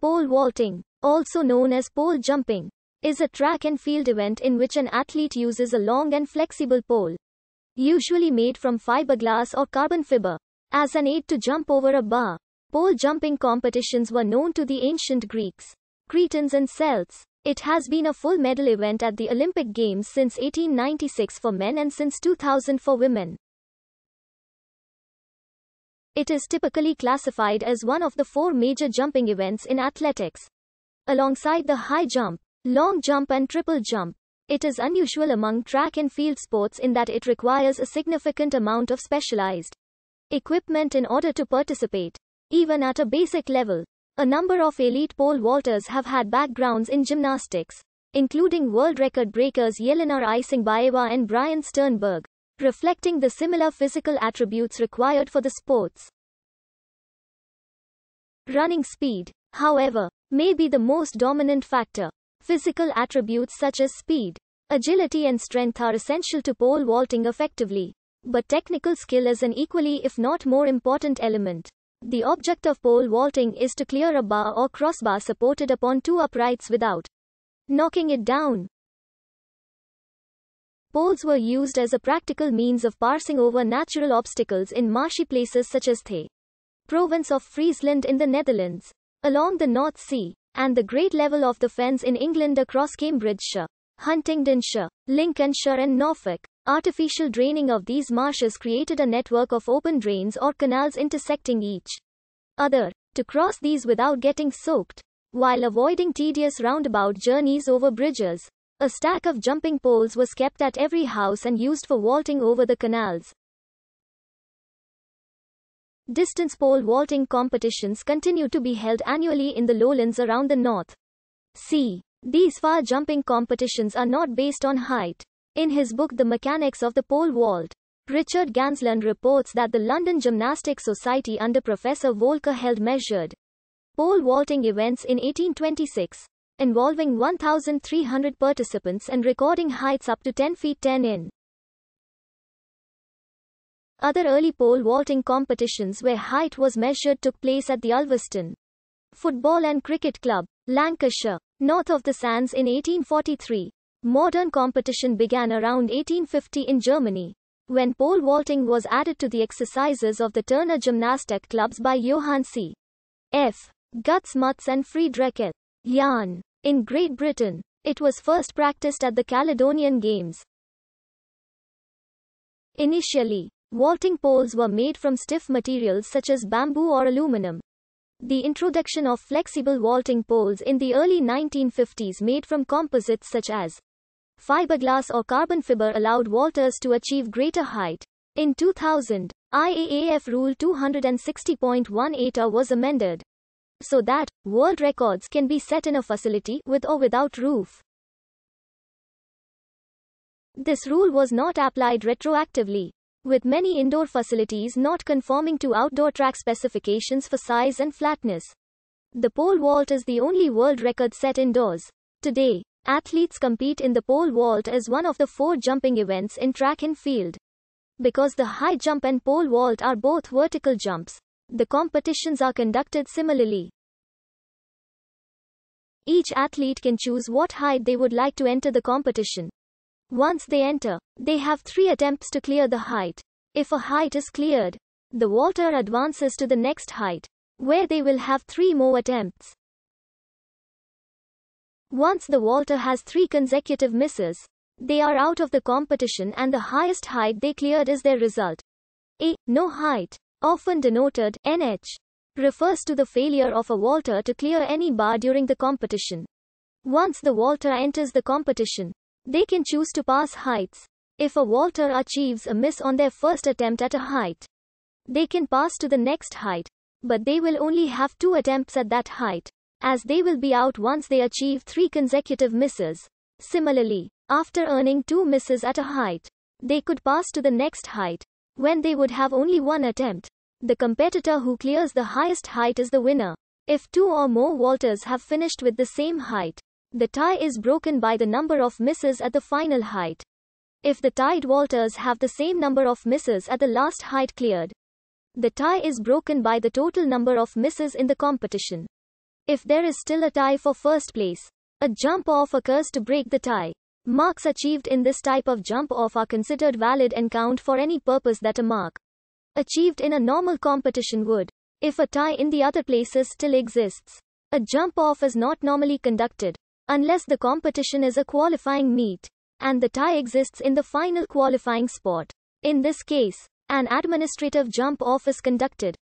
Pole vaulting, also known as pole jumping, is a track and field event in which an athlete uses a long and flexible pole, usually made from fiberglass or carbon fiber, as an aid to jump over a bar. Pole jumping competitions were known to the ancient Greeks, Cretans, and Celts. It has been a full medal event at the Olympic Games since 1896 for men and since 2000 for women. It is typically classified as one of the four major jumping events in athletics. Alongside the high jump, long jump and triple jump, it is unusual among track and field sports in that it requires a significant amount of specialized equipment in order to participate. Even at a basic level, a number of elite pole vaulters have had backgrounds in gymnastics, including world record breakers Yelena Isingbaeva and Brian Sternberg, reflecting the similar physical attributes required for the sports. Running speed, however, may be the most dominant factor. Physical attributes such as speed, agility, and strength are essential to pole vaulting effectively. But technical skill is an equally, if not more important element. The object of pole vaulting is to clear a bar or crossbar supported upon two uprights without knocking it down. Poles were used as a practical means of passing over natural obstacles in marshy places such as Thay province of Friesland in the Netherlands, along the North Sea, and the great level of the fens in England across Cambridgeshire, Huntingdonshire, Lincolnshire and Norfolk. Artificial draining of these marshes created a network of open drains or canals intersecting each other, to cross these without getting soaked. While avoiding tedious roundabout journeys over bridges, a stack of jumping poles was kept at every house and used for vaulting over the canals. Distance pole vaulting competitions continue to be held annually in the lowlands around the North See, These far jumping competitions are not based on height. In his book The Mechanics of the Pole Vault, Richard Gansland reports that the London Gymnastics Society under Professor Volker held measured pole vaulting events in 1826, involving 1,300 participants and recording heights up to 10 feet 10 in. Other early pole vaulting competitions where height was measured took place at the Ulverston Football and Cricket Club, Lancashire, north of the Sands in 1843. Modern competition began around 1850 in Germany, when pole vaulting was added to the exercises of the Turner Gymnastic clubs by Johann C. F. Gutsmuts and Friedrich Jahn. In Great Britain, it was first practiced at the Caledonian Games. Initially, Vaulting poles were made from stiff materials such as bamboo or aluminum. The introduction of flexible vaulting poles in the early 1950s made from composites such as fiberglass or carbon fiber allowed vaulters to achieve greater height. In 2000, IAAF Rule 260.18 was amended so that world records can be set in a facility with or without roof. This rule was not applied retroactively with many indoor facilities not conforming to outdoor track specifications for size and flatness. The pole vault is the only world record set indoors. Today, athletes compete in the pole vault as one of the four jumping events in track and field. Because the high jump and pole vault are both vertical jumps, the competitions are conducted similarly. Each athlete can choose what height they would like to enter the competition. Once they enter, they have three attempts to clear the height. If a height is cleared, the water advances to the next height, where they will have three more attempts. Once the water has three consecutive misses, they are out of the competition and the highest height they cleared is their result. A. No height, often denoted NH, refers to the failure of a walter to clear any bar during the competition. Once the walter enters the competition, they can choose to pass heights. If a vaulter achieves a miss on their first attempt at a height, they can pass to the next height, but they will only have two attempts at that height, as they will be out once they achieve three consecutive misses. Similarly, after earning two misses at a height, they could pass to the next height, when they would have only one attempt. The competitor who clears the highest height is the winner. If two or more vaulters have finished with the same height, the tie is broken by the number of misses at the final height. If the tied vaulters have the same number of misses at the last height cleared, the tie is broken by the total number of misses in the competition. If there is still a tie for first place, a jump off occurs to break the tie. Marks achieved in this type of jump off are considered valid and count for any purpose that a mark achieved in a normal competition would. If a tie in the other places still exists, a jump off is not normally conducted. Unless the competition is a qualifying meet, and the tie exists in the final qualifying spot. In this case, an administrative jump off is conducted,